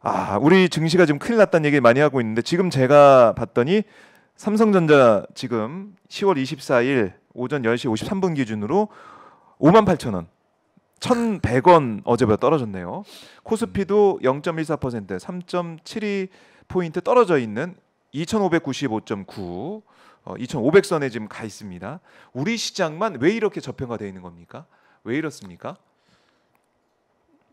아, 우리 증시가 지금 큰일 났다는 얘기 많이 하고 있는데 지금 제가 봤더니 삼성전자 지금 10월 24일 오전 10시 53분 기준으로 5만 8천 원. 1,100원 어제보다 떨어졌네요. 코스피도 0.14% 3.72포인트 떨어져 있는 2,595.9 어, 2,500선에 지금 가 있습니다. 우리 시장만 왜 이렇게 저평가되어 있는 겁니까? 왜 이렇습니까?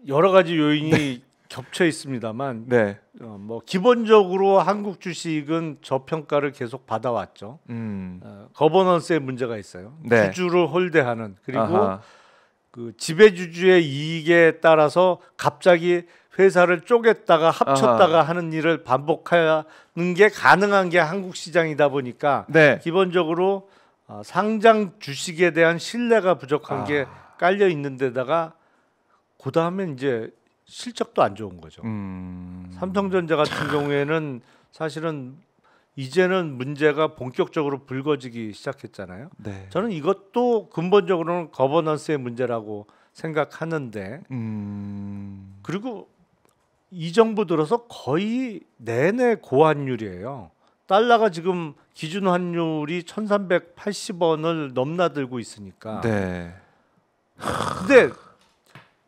여러 가지 요인이 네. 겹쳐 있습니다만 네. 어, 뭐 기본적으로 한국 주식은 저평가를 계속 받아왔죠. 음. 어, 거버넌스의 문제가 있어요. 네. 주주를 홀대하는 그리고 아하. 그 지배주주의 이익에 따라서 갑자기 회사를 쪼갰다가 합쳤다가 아하. 하는 일을 반복하는 게 가능한 게 한국 시장이다 보니까 네. 기본적으로 어, 상장 주식에 대한 신뢰가 부족한 아. 게 깔려 있는 데다가 그다음에 이제 실적도 안 좋은 거죠. 음... 삼성전자 같은 경우에는 사실은 이제는 문제가 본격적으로 불거지기 시작했잖아요. 네. 저는 이것도 근본적으로는 거버넌스의 문제라고 생각하는데 음... 그리고 이 정부 들어서 거의 내내 고환율이에요. 달러가 지금 기준 환율이 1380원을 넘나들고 있으니까. 네. 근데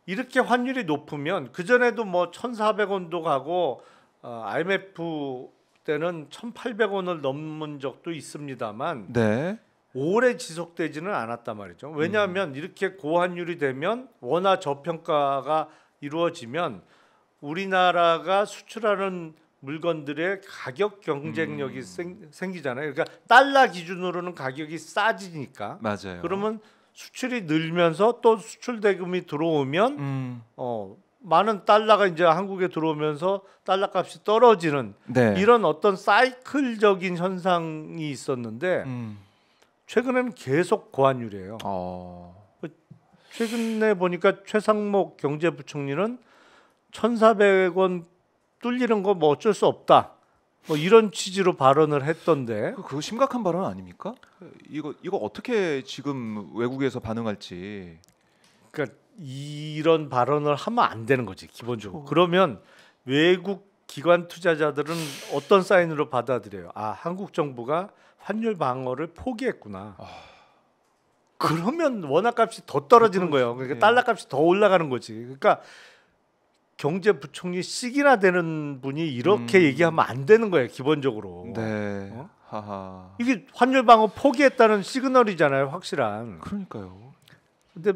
이렇게 환율이 높으면 그 전에도 뭐 1,400원도 가고 어, IMF 때는 1,800원을 넘은 적도 있습니다만 네. 오래 지속되지는 않았단 말이죠. 왜냐하면 음. 이렇게 고환율이 되면 원화 저평가가 이루어지면 우리나라가 수출하는 물건들의 가격 경쟁력이 음. 생, 기잖아요 그러니까 달러 기준으로는 가격이 싸지니까. 맞아요. 그러면 수출이 늘면서 또 수출 대금이 들어오면 음. 어 많은 달러가 이제 한국에 들어오면서 달러 값이 떨어지는 네. 이런 어떤 사이클적인 현상이 있었는데 음. 최근에는 계속 고환율이에요. 어. 그 최근에 보니까 최상목 경제부총리는 1,400원 뚫리는 거뭐 어쩔 수 없다. 뭐 이런 취지로 발언을 했던데 그, 그거 심각한 발언 아닙니까? 이거 이거 어떻게 지금 외국에서 반응할지 그러니까 이런 발언을 하면 안 되는 거지 기본적으로 어. 그러면 외국 기관 투자자들은 어떤 사인으로 받아들여요? 아 한국 정부가 환율 방어를 포기했구나. 어. 그러면 원화 값이 더 떨어지는 거예요. 그러니까 예. 달러 값이 더 올라가는 거지. 그러니까 경제부총리시기나 되는 분이 이렇게 음. 얘기하면 안 되는 거예요 기본적으로. 네. 어? 하하. 이게 환율 방어 포기했다는 시그널이잖아요 확실한. 그러니까요. 근데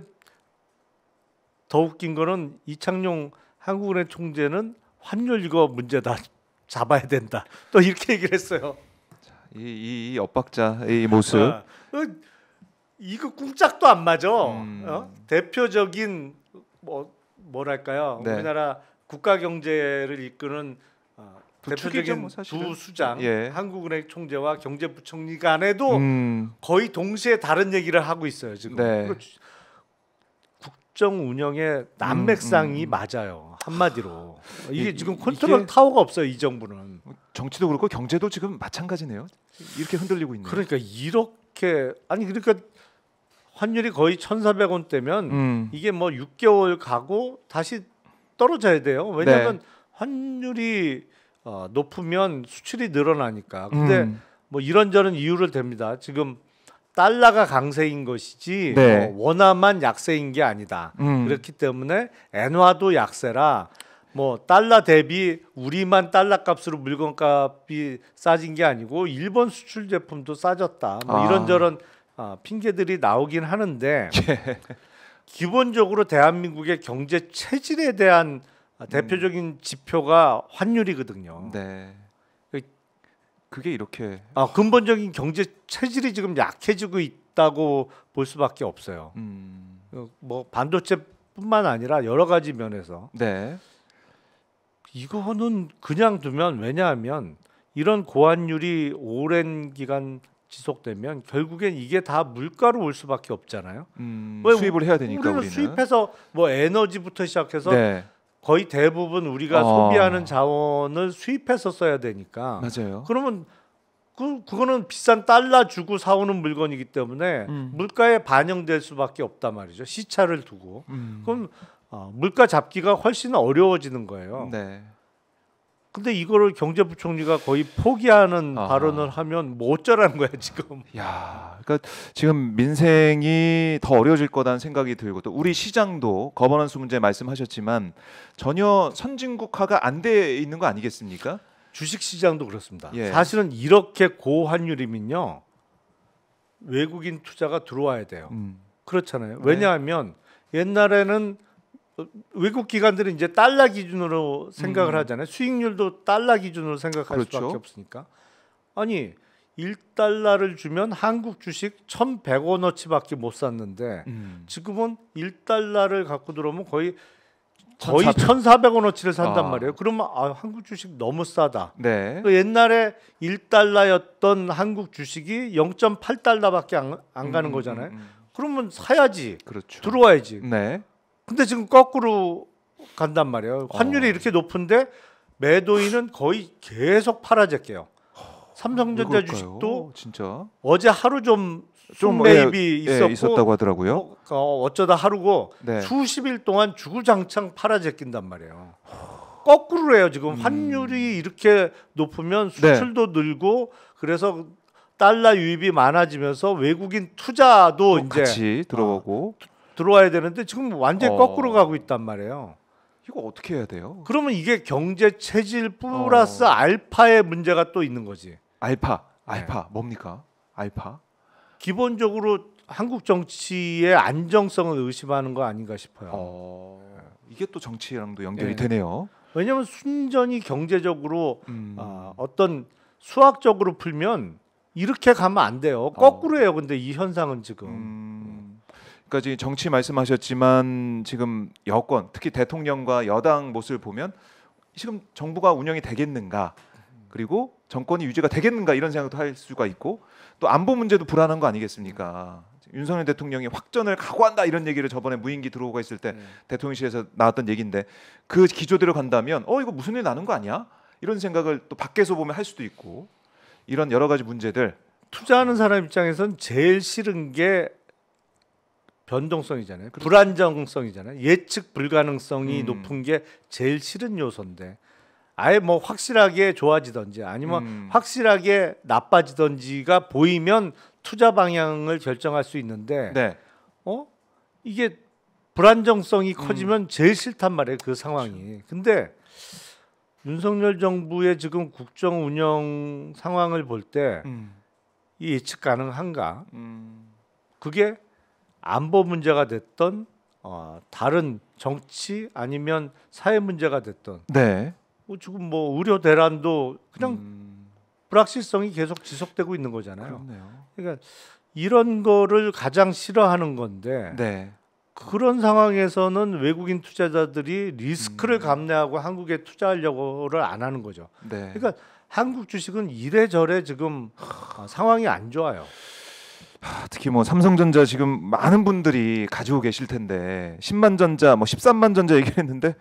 더 웃긴 거는 이창용 한국은행 총재는 환율 이거 문제다 잡아야 된다 또 이렇게 얘기를 했어요. 이, 이, 이 엇박자 의 모습. 아, 어, 이거 꿍짝도 안 맞아. 음. 어? 대표적인 뭐 뭐랄까요? 네. 우리나라 국가 경제를 이끄는 어, 대표적인 두 뭐 수장 예. 한국은행 총재와 경제부총리 간에도 음. 거의 동시에 다른 얘기를 하고 있어요 지금 네. 국정 운영의 음, 음, 난맥상이 음, 음. 맞아요 한마디로 아, 이게 이, 지금 컨트롤 타워가 없어요 이 정부는 뭐 정치도 그렇고 경제도 지금 마찬가지네요 이렇게 흔들리고 있네요 그러니까 이렇게 아니 그러니까 환율이 거의 1,400원대면 음. 이게 뭐 6개월 가고 다시 떨어져야 돼요. 왜냐하면 네. 환율이 어, 높으면 수출이 늘어나니까. 음. 근데 음. 뭐 이런저런 이유를 댑니다. 지금 달러가 강세인 것이지 뭐 네. 어, 원화만 약세인 게 아니다. 음. 그렇기 때문에 엔화도 약세라 뭐 달러 대비 우리만 달러 값으로 물건 값이 싸진 게 아니고 일본 수출 제품도 싸졌다. 뭐 아. 이런저런 아, 핑계들이 나오긴 하는데 예. 기본적으로 대한민국의 경제 체질에 대한 대표적인 음. 지표가 환율이거든요. 네. 그게 이렇게 아, 근본적인 경제 체질이 지금 약해지고 있다고 볼 수밖에 없어요. 음. 어, 뭐 반도체뿐만 아니라 여러 가지 면에서. 네. 이거는 그냥 두면 왜냐하면 이런 고환율이 오랜 기간 지속되면 결국엔 이게 다 물가로 올 수밖에 없잖아요. 음, 왜 수입을 해야 되니까 우리는, 수입해서 뭐 에너지부터 시작해서 네. 거의 대부분 우리가 어. 소비하는 자원을 수입해서 써야 되니까 맞아요. 그러면 그 그거는 비싼 달러 주고 사오는 물건이기 때문에 음. 물가에 반영될 수밖에 없단 말이죠. 시차를 두고 음. 그럼 어, 물가 잡기가 훨씬 어려워지는 거예요. 네. 근데 이거를 경제부총리가 거의 포기하는 아. 발언을 하면 뭐 어쩌라는 거야 지금. 야, 그러니까 지금 민생이 더 어려워질 거다는 생각이 들고 또 우리 시장도 거버넌스 문제 말씀하셨지만 전혀 선진국화가 안 돼 있는 거 아니겠습니까? 주식 시장도 그렇습니다. 예. 사실은 이렇게 고환율이면요 외국인 투자가 들어와야 돼요. 음. 그렇잖아요. 네. 왜냐하면 네. 옛날에는 외국 기관들은 이제 달러 기준으로 생각을 음. 하잖아요. 수익률도 달러 기준으로 생각할 그렇죠. 수밖에 없으니까. 아니 1달러를 주면 한국 주식 1,100원어치밖에 못 샀는데 음. 지금은 1달러를 갖고 들어오면 거의 거의 1,400원어치를 산단 아. 말이에요. 그러면 아, 한국 주식 너무 싸다. 네. 그 옛날에 1달러였던 한국 주식이 0.8달러밖에 안, 안 가는 음, 음 거잖아요. 음, 음. 그러면 사야지. 그렇죠. 들어와야지. 네. 근데 지금 거꾸로 간단 말이에요. 환율이 어. 이렇게 높은데 매도인은 거의 계속 팔아제껴요. 삼성전자 주식도 진짜 어제 하루 좀좀 매입이 예, 예, 있었다고 하더라고요. 어, 어쩌다 하루고 네. 수십일 동안 주구장창 팔아제낀단 말이에요. 거꾸로 해요 지금 음. 환율이 이렇게 높으면 네. 수출도 네. 늘고 그래서 달러 유입이 많아지면서 외국인 투자도 어, 이제 같이 들어오고 어, 들어와야 되는데 지금 완전히 어. 거꾸로 가고 있단 말이에요. 이거 어떻게 해야 돼요? 그러면 이게 경제 체질 플러스 어. 알파의 문제가 또 있는 거지. 알파, 네. 알파 네. 뭡니까? 알파. 기본적으로 한국 정치의 안정성을 의심하는 거 아닌가 싶어요. 어. 네. 이게 또 정치랑도 연결이 네. 되네요. 왜냐하면 순전히 경제적으로 음. 어, 어떤 수학적으로 풀면 이렇게 가면 안 돼요. 어. 거꾸로 예요 근데 이 현상은 지금. 음. 지금 까지 정치 말씀하셨지만 지금 여권 특히 대통령과 여당 모습을 보면 지금 정부가 운영이 되겠는가 그리고 정권이 유지가 되겠는가 이런 생각도 할 수가 있고 또 안보 문제도 불안한 거 아니겠습니까? 윤석열 대통령이 확전을 각오한다 이런 얘기를 저번에 무인기 들어오고 있을 때 네. 대통령실에서 나왔던 얘기인데 그 기조대로 간다면 어 이거 무슨 일 나는 거 아니야? 이런 생각을 또 밖에서 보면 할 수도 있고 이런 여러 가지 문제들 투자하는 사람 입장에선 제일 싫은 게 변동성이잖아요. 그렇죠. 불안정성이잖아요. 예측 불가능성이 음. 높은 게 제일 싫은 요소인데 아예 뭐 확실하게 좋아지던지 아니면 음. 확실하게 나빠지던지가 보이면 투자 방향을 결정할 수 있는데 네. 어 이게 불안정성이 음. 커지면 음. 제일 싫단 말이에요 그 상황이. 그렇죠. 근데 윤석열 정부의 지금 국정 운영 상황을 볼 때이 음. 예측 가능한가? 음. 그게 안보 문제가 됐던 어, 다른 정치 아니면 사회 문제가 됐던 네. 뭐 지금 뭐 의료 대란도 그냥 음... 불확실성이 계속 지속되고 있는 거잖아요. 그렇네요. 그러니까 이런 거를 가장 싫어하는 건데 네. 그런 상황에서는 외국인 투자자들이 리스크를 음. 감내하고 한국에 투자하려고를 안 하는 거죠. 네. 그러니까 한국 주식은 이래저래 지금 어, 상황이 안 좋아요. 특히 뭐 삼성전자 지금 많은 분들이 가지고 계실 텐데 10만 전자 뭐 13만 전자 얘기를 했는데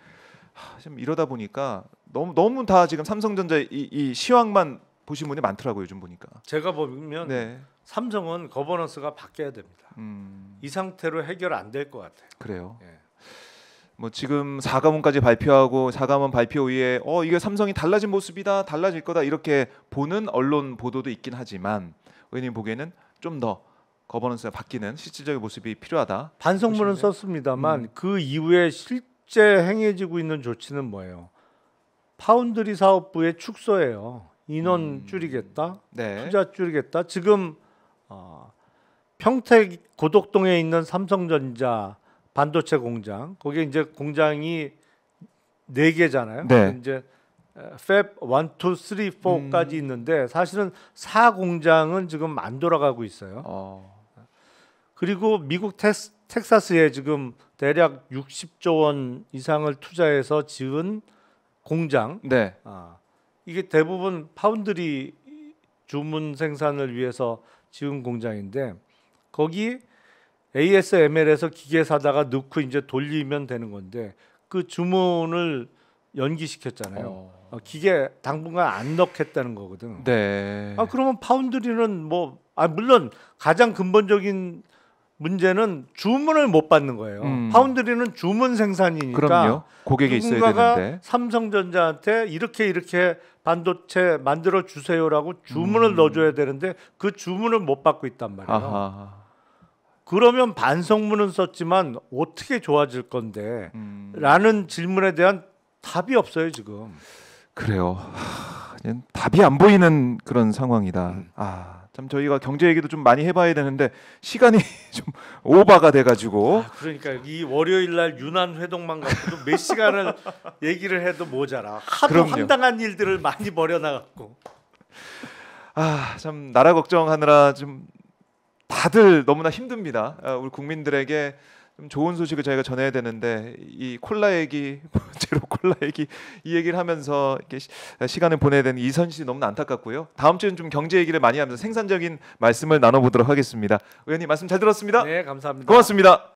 지금 이러다 보니까 너무 너무 다 지금 삼성전자 이, 이 시황만 보신 분이 많더라고요 요즘 보니까 제가 보면 네. 삼성은 거버넌스가 바뀌어야 됩니다 음. 이 상태로 해결 안 될 것 같아요 그래요 예. 뭐 지금 4가문까지 발표하고 4가문 발표 후에 어 이게 삼성이 달라진 모습이다 달라질 거다 이렇게 보는 언론 보도도 있긴 하지만 의원님 보기에는 좀더 거버넌스가 바뀌는 실질적인 모습이 필요하다. 반성문은 보시는 썼습니다만 음. 그 이후에 실제 행해지고 있는 조치는 뭐예요? 파운드리 사업부의 축소예요. 인원 음. 줄이겠다, 네. 투자 줄이겠다. 지금 어, 평택 고덕동에 있는 삼성전자 반도체 공장 거기에 이제 공장이 네 개잖아요. 네. 이제 팹 1, 2, 3, 4까지 음. 있는데 사실은 4 공장은 지금 안 돌아가고 있어요. 어. 그리고 미국 텍스, 텍사스에 지금 대략 60조 원 이상을 투자해서 지은 공장. 네. 아, 이게 대부분 파운드리 주문 생산을 위해서 지은 공장인데 거기 ASML에서 기계 사다가 넣고 이제 돌리면 되는 건데 그 주문을 연기시켰잖아요. 어. 어 기계 당분간 안 넣겠다는 거거든. 네. 아 그러면 파운드리는 뭐 아 물론 가장 근본적인 문제는 주문을 못 받는 거예요. 음. 파운드리는 주문 생산이니까 그럼요. 고객이 있어야 되는데 삼성전자한테 이렇게 이렇게 반도체 만들어 주세요라고 주문을 음. 넣어줘야 되는데 그 주문을 못 받고 있단 말이에요. 아하. 그러면 반성문은 썼지만 어떻게 좋아질 건데? 음. 라는 질문에 대한 답이 없어요 지금. 그래요. 답이 안 보이는 그런 상황이다. 음. 아. 참 저희가 경제 얘기도 좀 많이 해봐야 되는데 시간이 좀 오바가 돼가지고 아, 그러니까 이 월요일 날 유난 회동만 갖고도 몇 시간을 얘기를 해도 모자라 하도 그럼요. 황당한 일들을 많이 벌여나갔고 아참 나라 걱정하느라 좀 다들 너무나 힘듭니다 아, 우리 국민들에게 좀 좋은 소식을 저희가 전해야 되는데 이 콜라 얘기 제로 콜라 얘기 이 얘기를 하면서 이렇게 시, 아, 간을 보내야 되는 이선 씨 너무 나 안타깝고요. 다음 주에는 좀 경제 얘기를 많이 하면서 생산적인 말씀을 나눠보도록 하겠습니다. 의원님 말씀 잘 들었습니다. 네 감사합니다. 고맙습니다.